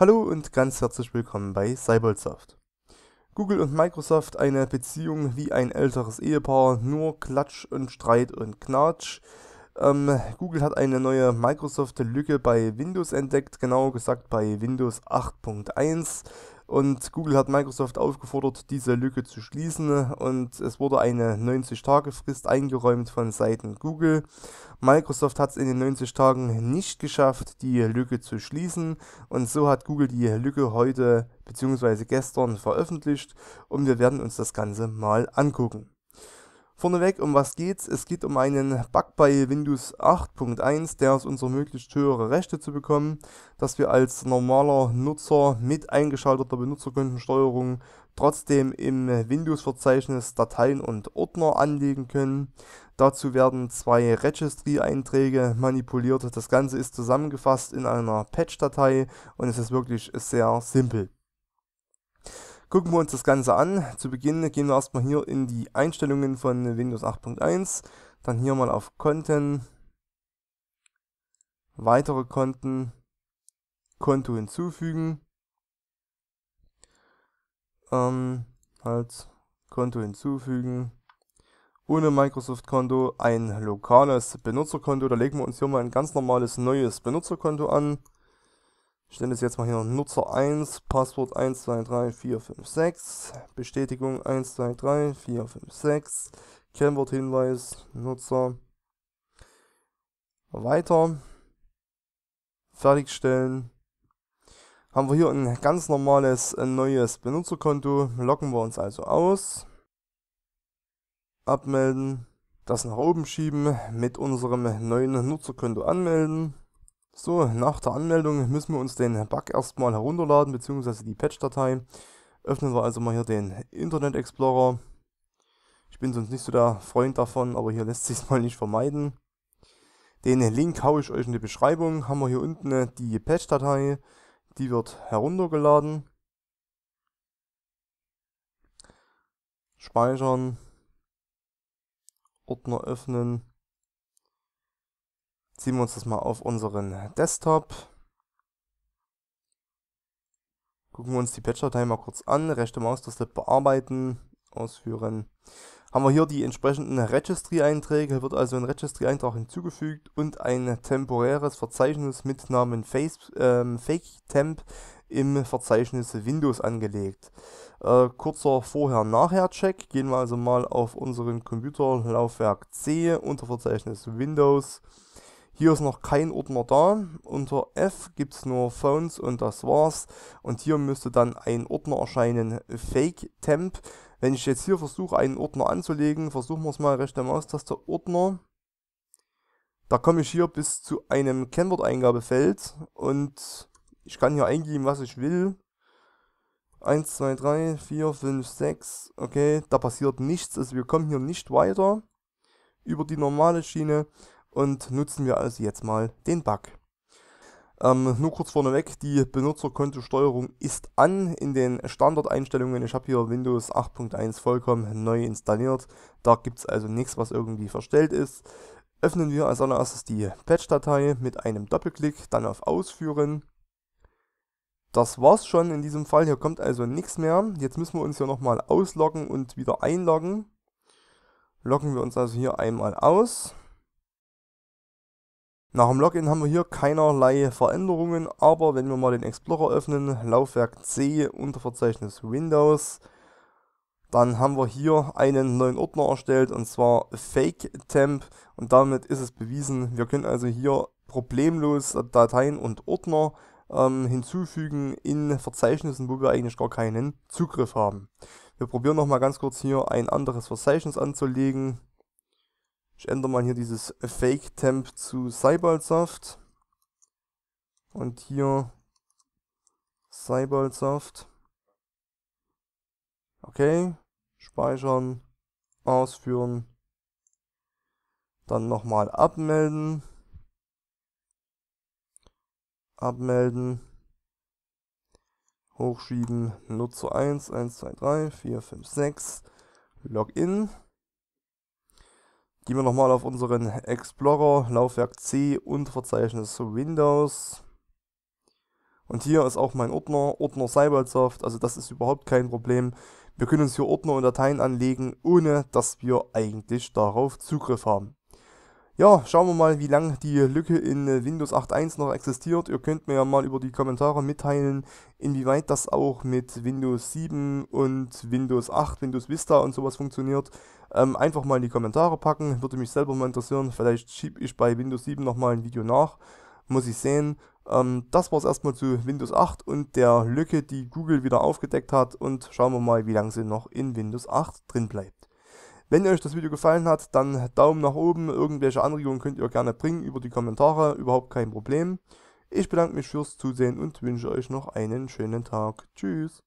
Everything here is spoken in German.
Hallo und ganz herzlich willkommen bei Cybersoft. Google und Microsoft eine Beziehung wie ein älteres Ehepaar, nur Klatsch und Streit und Knatsch. Ähm, Google hat eine neue Microsoft-Lücke bei Windows entdeckt, genauer gesagt bei Windows 8.1. Und Google hat Microsoft aufgefordert, diese Lücke zu schließen. Und es wurde eine 90-Tage-Frist eingeräumt von Seiten Google. Microsoft hat es in den 90 Tagen nicht geschafft, die Lücke zu schließen. Und so hat Google die Lücke heute bzw. gestern veröffentlicht. Und wir werden uns das Ganze mal angucken. Vorneweg, um was geht's? Es geht um einen Bug bei Windows 8.1, der es uns ermöglicht, höhere Rechte zu bekommen, dass wir als normaler Nutzer mit eingeschalteter Benutzerkontensteuerung trotzdem im Windows-Verzeichnis Dateien und Ordner anlegen können. Dazu werden zwei Registry-Einträge manipuliert. Das Ganze ist zusammengefasst in einer Patch-Datei und es ist wirklich sehr simpel. Gucken wir uns das Ganze an. Zu Beginn gehen wir erstmal hier in die Einstellungen von Windows 8.1. Dann hier mal auf Konten. Weitere Konten. Konto hinzufügen. Ähm, halt Konto hinzufügen. Ohne Microsoft-Konto ein lokales Benutzerkonto. Da legen wir uns hier mal ein ganz normales neues Benutzerkonto an. Ich nenne es jetzt mal hier Nutzer 1, Passwort 123456, Bestätigung 123456, Kennworthinweis, Nutzer. Weiter. Fertigstellen. Haben wir hier ein ganz normales neues Benutzerkonto. Locken wir uns also aus. Abmelden. Das nach oben schieben. Mit unserem neuen Nutzerkonto anmelden. So, nach der Anmeldung müssen wir uns den Bug erstmal herunterladen, beziehungsweise die Patch-Datei. Öffnen wir also mal hier den Internet Explorer. Ich bin sonst nicht so der Freund davon, aber hier lässt sich es mal nicht vermeiden. Den Link haue ich euch in die Beschreibung. Haben wir hier unten äh, die Patch-Datei. Die wird heruntergeladen. Speichern. Ordner öffnen ziehen wir uns das mal auf unseren Desktop. Gucken wir uns die Patch-Datei mal kurz an. Rechte Maustaste bearbeiten, ausführen. Haben wir hier die entsprechenden Registry-Einträge, wird also ein Registry-Eintrag hinzugefügt und ein temporäres Verzeichnis mit Namen ähm, Fake-Temp im Verzeichnis Windows angelegt. Äh, kurzer Vorher-Nachher-Check, gehen wir also mal auf unseren Computer Laufwerk C, Verzeichnis Windows, hier ist noch kein Ordner da. Unter F gibt es nur Phones und das war's. Und hier müsste dann ein Ordner erscheinen, Fake Temp. Wenn ich jetzt hier versuche, einen Ordner anzulegen, versuchen wir es mal rechte Maustaste Ordner. Da komme ich hier bis zu einem Kennwort-Eingabefeld und ich kann hier eingeben, was ich will. 1, 2, 3, 4, 5, 6. Okay, da passiert nichts. Also wir kommen hier nicht weiter über die normale Schiene und nutzen wir also jetzt mal den Bug. Ähm, nur kurz vorneweg, die Benutzerkontosteuerung ist an in den Standardeinstellungen. Ich habe hier Windows 8.1 vollkommen neu installiert. Da gibt es also nichts, was irgendwie verstellt ist. Öffnen wir als allererstes die Patch-Datei mit einem Doppelklick, dann auf Ausführen. Das war's schon in diesem Fall, hier kommt also nichts mehr. Jetzt müssen wir uns hier nochmal ausloggen und wieder einloggen. Loggen wir uns also hier einmal aus. Nach dem Login haben wir hier keinerlei Veränderungen, aber wenn wir mal den Explorer öffnen, Laufwerk C, Unterverzeichnis Windows, dann haben wir hier einen neuen Ordner erstellt und zwar Fake Temp und damit ist es bewiesen, wir können also hier problemlos Dateien und Ordner ähm, hinzufügen in Verzeichnissen, wo wir eigentlich gar keinen Zugriff haben. Wir probieren nochmal ganz kurz hier ein anderes Verzeichnis anzulegen, ich ändere mal hier dieses Fake Temp zu Cybalsaft. Und hier Cybalsaft. Okay. Speichern. Ausführen. Dann nochmal abmelden. Abmelden. Hochschieben. Nutzer 1, 1, 2, 3, 4, 5, 6. Login. Gehen wir nochmal auf unseren Explorer, Laufwerk C und Verzeichnis Windows. Und hier ist auch mein Ordner, Ordner CyberSoft, also das ist überhaupt kein Problem. Wir können uns hier Ordner und Dateien anlegen, ohne dass wir eigentlich darauf Zugriff haben. Ja, schauen wir mal, wie lange die Lücke in äh, Windows 8.1 noch existiert. Ihr könnt mir ja mal über die Kommentare mitteilen, inwieweit das auch mit Windows 7 und Windows 8, Windows Vista und sowas funktioniert. Ähm, einfach mal in die Kommentare packen, würde mich selber mal interessieren. Vielleicht schiebe ich bei Windows 7 nochmal ein Video nach, muss ich sehen. Ähm, das war es erstmal zu Windows 8 und der Lücke, die Google wieder aufgedeckt hat. Und schauen wir mal, wie lange sie noch in Windows 8 drin bleibt. Wenn euch das Video gefallen hat, dann Daumen nach oben, irgendwelche Anregungen könnt ihr gerne bringen über die Kommentare, überhaupt kein Problem. Ich bedanke mich fürs Zusehen und wünsche euch noch einen schönen Tag. Tschüss.